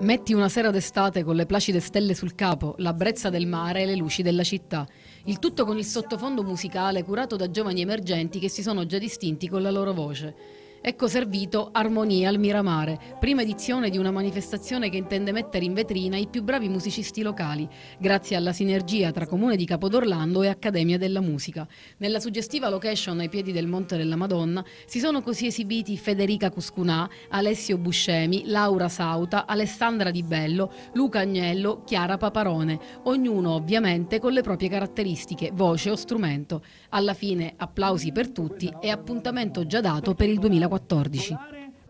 Metti una sera d'estate con le placide stelle sul capo, la brezza del mare e le luci della città. Il tutto con il sottofondo musicale curato da giovani emergenti che si sono già distinti con la loro voce. Ecco servito Armonia al Miramare, prima edizione di una manifestazione che intende mettere in vetrina i più bravi musicisti locali, grazie alla sinergia tra Comune di Capodorlando e Accademia della Musica. Nella suggestiva location ai piedi del Monte della Madonna si sono così esibiti Federica Cuscunà, Alessio Buscemi, Laura Sauta, Alessandra Di Bello, Luca Agnello, Chiara Paparone, ognuno ovviamente con le proprie caratteristiche, voce o strumento. Alla fine applausi per tutti e appuntamento già dato per il 2014. 14.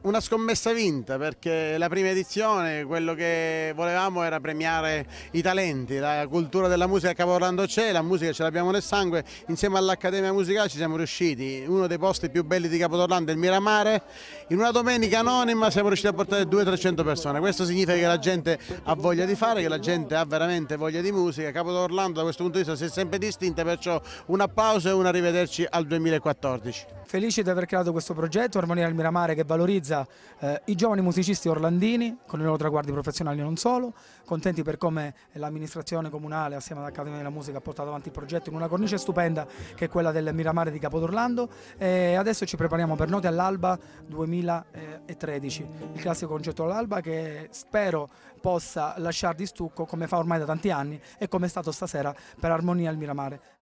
Una scommessa vinta perché la prima edizione, quello che volevamo era premiare i talenti, la cultura della musica a Capo Orlando c'è, la musica ce l'abbiamo nel sangue, insieme all'Accademia Musicale ci siamo riusciti, uno dei posti più belli di Capotorlando è il Miramare, in una domenica anonima siamo riusciti a portare 200-300 persone, questo significa che la gente ha voglia di fare, che la gente ha veramente voglia di musica, Capo Orlando da questo punto di vista si è sempre distinta, perciò un applauso e un arrivederci al 2014. Felice di aver creato questo progetto, Armonia del Miramare che valorizza sorpresa eh, i giovani musicisti orlandini con i loro traguardi professionali e non solo, contenti per come l'amministrazione comunale assieme all'Accademia della Musica ha portato avanti il progetto in una cornice stupenda che è quella del Miramare di Capodorlando e adesso ci prepariamo per Note all'Alba 2013, il classico concetto all'Alba che spero possa lasciar di stucco come fa ormai da tanti anni e come è stato stasera per Armonia al Miramare.